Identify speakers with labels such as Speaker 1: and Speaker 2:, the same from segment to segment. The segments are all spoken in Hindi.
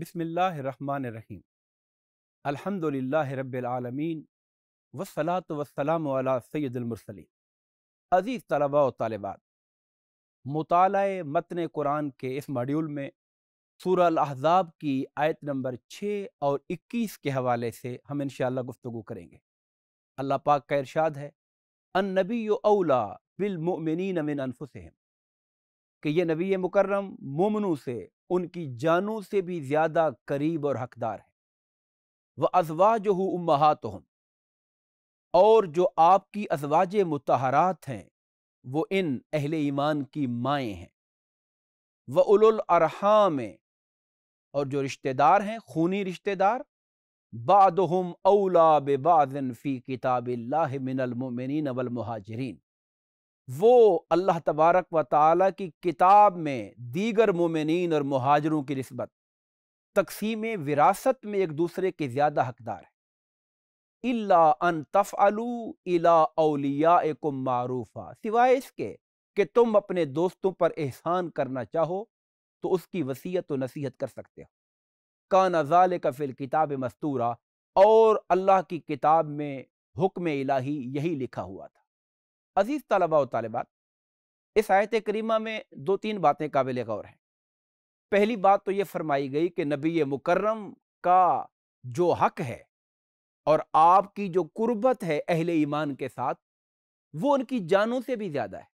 Speaker 1: बिसमीम अलहमदिल्ला रबालमीन वसलात वसलाम सैदुलमरसली अज़ीज़ तलबा व तलबात मताल मतन कुरान के इस मॉड्यूल में सूरह अहज़ाब की आयत नंबर छः और इक्कीस के हवाले से हम इन गुफ्तु करेंगे अल्लाह पाक का इरशाद है अन नबी अला बिलमिन अनफुसम कि ये नबी मुकर्रम मोमनों से उनकी जानों से भी ज़्यादा करीब और हकदार हैं वह अजवाज हो तो हम और जो आपकी अजवाज मतहरात हैं वो इन अहल ईमान की माएँ हैं वह उलरहाम और जो रिश्तेदार हैं खूनी रिश्तेदार बाद हम औला बेबाजन फ़ी किताब मिनलमिन अवलमहाजरीन वो अल्लाह तबारक व ताली की किताब में दीगर मुमिन और महाजरों की नस्बत तकसीम विरासत में एक दूसरे के ज़्यादा हकदार है इल्ला अन तफअलू इला अलिया कुम मारूफ़ा सिवाय इसके कि तुम अपने दोस्तों पर एहसान करना चाहो तो उसकी वसीयत व नसीहत कर सकते हो काना जाल कफिल किताब मस्तूरा और अल्लाह की किताब में हुक्म इलाही यही लिखा हुआ था अजीज़ तलबा तलबात इस आयत करीमा में दो तीन बातें काबिल गौर हैं पहली बात तो ये फरमाई गई कि नबी मुकर्रम का जो हक है और आपकी जो कुर्बत है अहल ईमान के साथ वो उनकी जानों से भी ज़्यादा है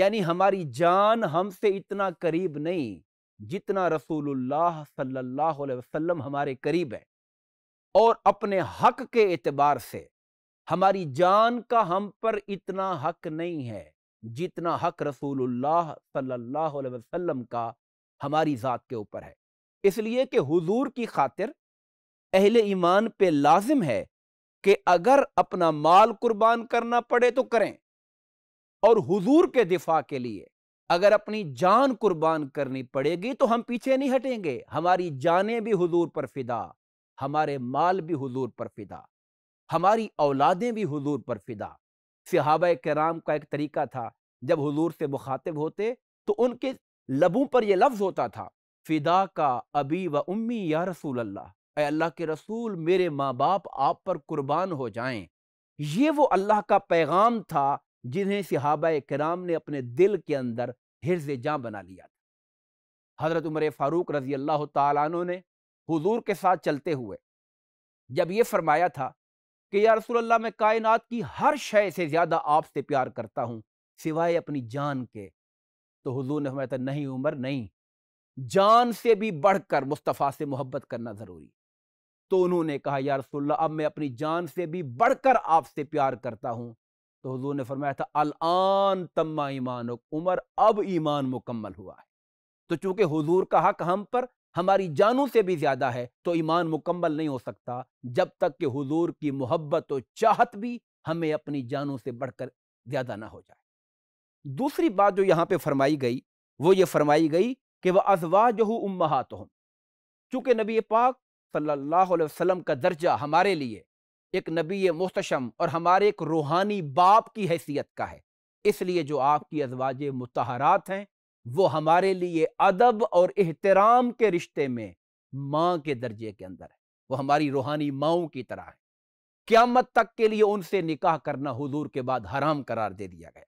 Speaker 1: यानी हमारी जान हमसे इतना करीब नहीं जितना रसूलुल्लाह सल्लल्लाहु अलैहि वसल्लम हमारे करीब है और अपने हक के एतबार से हमारी जान का हम पर इतना हक नहीं है जितना हक रसूलुल्लाह सल्लल्लाहु अलैहि वसल्लम का हमारी ज़ात के ऊपर है इसलिए कि हुजूर की खातिर अहल ईमान पे लाजिम है कि अगर अपना माल कुर्बान करना पड़े तो करें और हुजूर के दिफा के लिए अगर अपनी जान कुर्बान करनी पड़ेगी तो हम पीछे नहीं हटेंगे हमारी जानें भी हुजूर पर फिदा हमारे माल भी हुजूर पर फिदा हमारी औलादें भी हुजूर पर फिदा सहाब कराम का एक तरीका था जब हुजूर से मुखातिब होते तो उनके लबों पर यह लफ्ज़ होता था फ़िदा का अबी व उम्मी या रसूल अल्लाह अल्लाह के रसूल मेरे माँ बाप आप पर कुर्बान हो जाए ये वो अल्लाह का पैगाम था जिन्हें सिहाब कराम ने अपने दिल के अंदर हिरज जहाँ बना लिया था हज़रत उमर फ़ारूक रजी अल्लाह तु ने हजूर के साथ चलते हुए जब ये फरमाया था कि या रसूल अल्लाह मैं कायनात की हर शय से ज़्यादा आपसे प्यार करता हूँ सिवाय अपनी जान के तो हुजूर ने था तो नहीं उम्र नहीं जान से भी बढ़कर मुस्तफ़ा से मोहब्बत करना ज़रूरी तो उन्होंने कहा या रसोल्ला अब मैं अपनी जान से भी बढ़कर आपसे प्यार करता हूँ तो हजूर ने फरमाया था तो अलआन तम्मा ईमान उमर अब ईमान मुकम्मल हुआ है तो चूंकि हुजूर का हक हम पर हमारी जानों से भी ज्यादा है तो ईमान मुकम्मल नहीं हो सकता जब तक कि हुजूर की मोहब्बत और चाहत भी हमें अपनी जानों से बढ़कर ज्यादा ना हो जाए दूसरी बात जो यहाँ पे फरमाई गई वो ये फरमाई गई कि वह अजवा जो हो उम्मात हूँ चूँकि नबी पाक सल्लल्लाहु अलैहि वसल्लम का दर्जा हमारे लिए एक नबी मोहतशम और हमारे एक रूहानी बाप की हैसियत का है इसलिए जो आपकी अजवाज मतहरात हैं वो हमारे लिए अदब और एहतराम के रिश्ते में माँ के दर्जे के अंदर है वो हमारी रूहानी माओं की तरह है क्यामत तक के लिए उनसे निकाह करना हुजूर के बाद हराम करार दे दिया गया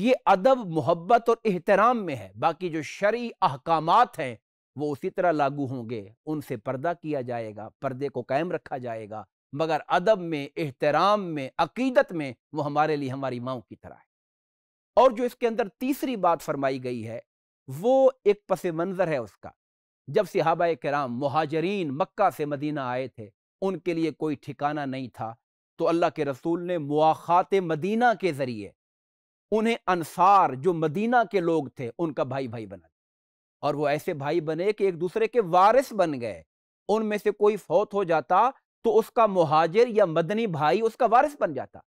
Speaker 1: ये अदब मोहब्बत और एहतराम में है बाकी जो शरी अहकाम हैं वो उसी तरह लागू होंगे उनसे पर्दा किया जाएगा पर्दे को कायम रखा जाएगा मगर अदब में एहतराम में अकीदत में वो हमारे लिए हमारी माओ की तरह है और जो इसके अंदर तीसरी बात फरमाई गई है वो एक पस मंज़र है उसका जब सिहाबा कराम महाजरीन मक्का से मदीना आए थे उनके लिए कोई ठिकाना नहीं था तो अल्लाह के रसूल ने मुआखात मदीना के ज़रिए उन्हें अनसार जो मदीना के लोग थे उनका भाई भाई बना और वो ऐसे भाई बने कि एक दूसरे के वारिस बन गए उनमें से कोई फौत हो जाता तो उसका मुहाजिर या मदनी भाई उसका वारिस बन जाता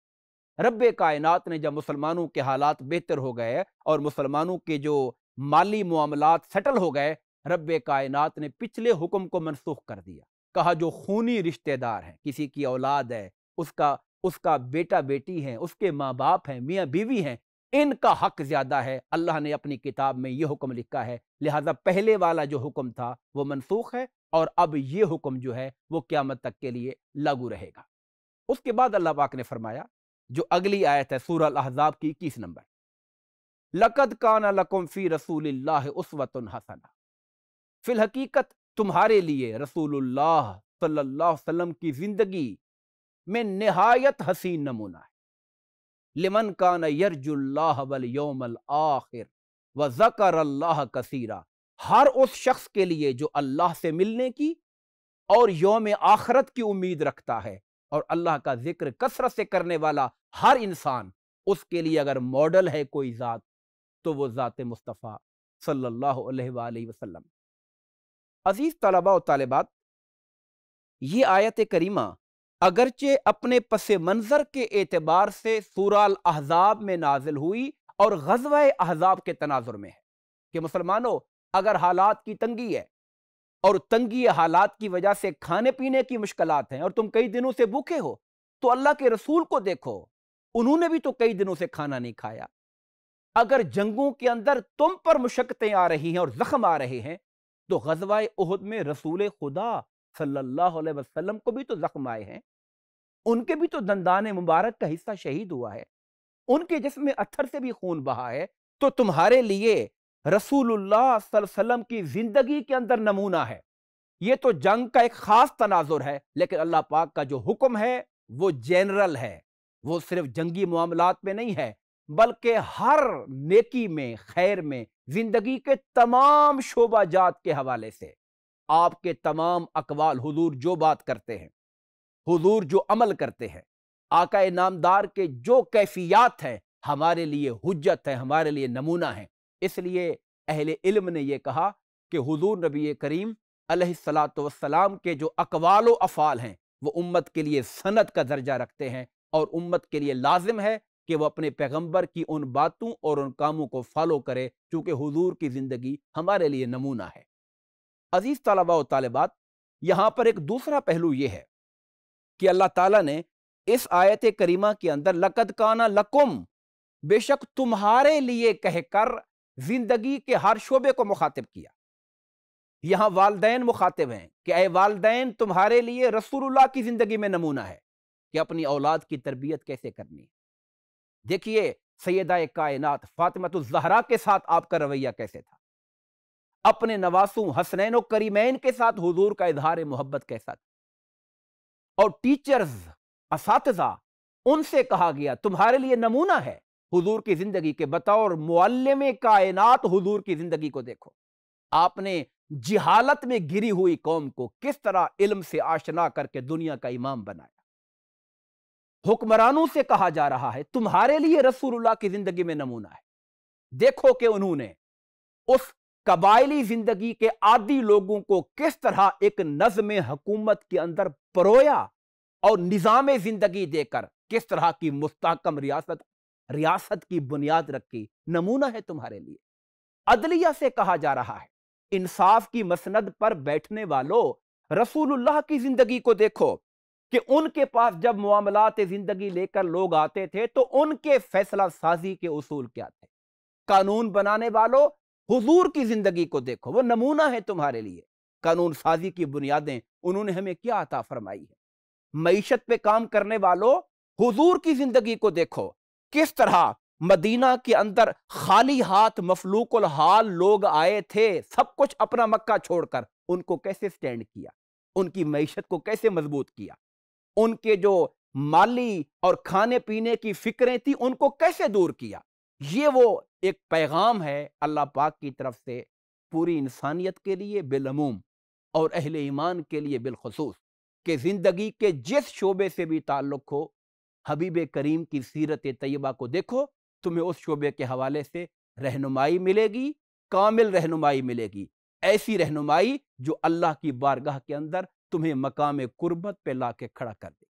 Speaker 1: रब कायनात ने जब मुसलमानों के हालात बेहतर हो गए और मुसलमानों के जो माली मामला सेटल हो गए रब कायनात ने पिछले हुक्म को मनसूख कर दिया कहा जो खूनी रिश्तेदार हैं किसी की औलाद है उसका उसका बेटा बेटी है उसके माँ बाप हैं मियाँ बीवी हैं इनका हक ज़्यादा है अल्लाह ने अपनी किताब में ये हुक्म लिखा है लिहाजा पहले वाला जो हुक्म था वो मनसूख है और अब ये हुक्म जो है वो क्यामत तक के लिए लागू रहेगा उसके बाद अल्लाह पाक ने फरमाया जो अगली आयत है सूर अहजाब की इक्कीस नंबर लकद लकुम फी रसूल उसवत हसना फिलहकीकत तुम्हारे लिए रसूलुल्लाह सल्लल्लाहु अलैहि वसल्लम की ज़िंदगी में नहायत हसीन नमूना है लिमन कान यरजुल्लाह वल योमल आखिर व ज़कर अल्लाह कसीरा हर उस शख्स के लिए जो अल्लाह से मिलने की और योम आखरत की उम्मीद रखता है और अल्लाह का जिक्र कसरत से करने वाला हर इंसान उसके लिए अगर मॉडल है कोई ज़ात तो वो ज़ात मुस्तफ़ा सल्लल्लाहु अलैहि वसल्लम अजीज़ तलबा और तालबात ये आयत करीमा अगरचे अपने पस मंज़र के एतबार से सूराल अहजाब में नाजिल हुई और गजवा अहजाब के तनाजुर में है कि मुसलमानों अगर हालात की तंगी है और तंगी हालात की वजह से खाने पीने की मुश्किल हैं और तुम कई दिनों से भूखे हो तो अल्लाह के रसूल को देखो उन्होंने भी तो कई दिनों से खाना नहीं खाया अगर जंगों के अंदर तुम पर मुशक्तें आ रही हैं और जख्म आ रहे हैं तो गजवाए उहद में रसूल खुदा सल्लल्लाहु अलैहि वसल्लम को भी तो जख्म आए हैं उनके भी तो दंदाने मुबारक का हिस्सा शहीद हुआ है उनके जिसमें अत्थर से भी खून बहा है तो तुम्हारे लिए रसूलुल्लाह वसल्लम की ज़िंदगी के अंदर नमूना है ये तो जंग का एक ख़ास तनाजुर है लेकिन अल्लाह पाक का जो हुक्म है वो जनरल है वो सिर्फ जंगी मामलात में नहीं है बल्कि हर नेकी में खैर में ज़िंदगी के तमाम शोबा जात के हवाले से आपके तमाम अकवाल हुजूर जो बात करते हैं हुजूर जो अमल करते हैं आका नामदार के जो कैफियात हैं हमारे लिए हजत है हमारे लिए नमूना है इसलिए अहल इल्म ने यह कहा कि हजूर नबी करीम सलाम के जो अकवाल अफ़ाल हैं वो उम्मत के लिए सनत का दर्जा रखते हैं और उम्मत के लिए लाजिम है कि वह अपने पैगम्बर की उन बातों और उन कामों को फॉलो करे चूँकि हजूर की ज़िंदगी हमारे लिए नमूना है अजीज़ तलबा तलबात यहाँ पर एक दूसरा पहलू ये है कि अल्लाह ताला ने इस आयत करीमा के अंदर लकद काना लकुम बेशक तुम्हारे लिए कहकर जिंदगी के हर शोबे को मुखातिब किया यहां वालदेन मुखातिब हैं कि अ वालदेन तुम्हारे लिए रसूलुल्लाह की ज़िंदगी में नमूना है कि अपनी औलाद की तरबियत कैसे करनी है देखिए सैदा कायनात जहरा के साथ आपका रवैया कैसे था अपने नवासों हसनैन करीमैन के साथ हुजूर का इजहार मोहब्बत कैसा था और टीचर्स इस उनसे कहा गया तुम्हारे लिए नमूना है हुजूर की जिंदगी के बताओ और मुअल्लम कायनात हुजूर की जिंदगी को देखो आपने जिहालत में गिरी हुई कौम को किस तरह इल्म से आशना करके दुनिया का इमाम बनाया हुक्मरानों से कहा जा रहा है तुम्हारे लिए रसूलुल्लाह की जिंदगी में नमूना है देखो कि उन्होंने उस कबायली जिंदगी के आदि लोगों को किस तरह एक नज्म हुकूमत के अंदर परोया और निज़ाम जिंदगी देकर किस तरह की मुस्तकम रियासत रियासत की बुनियाद रखी नमूना है तुम्हारे लिए अदलिया से कहा जा रहा है इंसाफ की मसनद पर बैठने वालों रसूलुल्लाह की जिंदगी को देखो कि उनके पास जब मामलात जिंदगी लेकर लोग आते थे तो उनके फैसला साजी के उसूल क्या थे कानून बनाने वालों हुजूर की जिंदगी को देखो वो नमूना है तुम्हारे लिए कानून साजी की बुनियादें उन्होंने हमें क्या अता फरमाई है मीशत पे काम करने वालों हुजूर की जिंदगी को देखो किस तरह मदीना के अंदर खाली हाथ मफलूकुल हाल लोग आए थे सब कुछ अपना मक्का छोड़कर उनको कैसे स्टैंड किया उनकी मीशत को कैसे मजबूत किया उनके जो माली और खाने पीने की फिक्रें थी उनको कैसे दूर किया ये वो एक पैगाम है अल्लाह पाक की तरफ से पूरी इंसानियत के लिए बिलमूम और अहले ईमान के लिए बिलखसूस कि ज़िंदगी के जिस शोबे से भी ताल्लुक़ हो हबीब करीम की सीरत तयबा को देखो तुम्हें उस शोबे के हवाले से रहनुमाई मिलेगी कामिल रहनुमाई मिलेगी ऐसी रहनुमाई जो अल्लाह की बारगाह के अंदर तुम्हें मकाम कुर्बत पे ला के खड़ा कर दे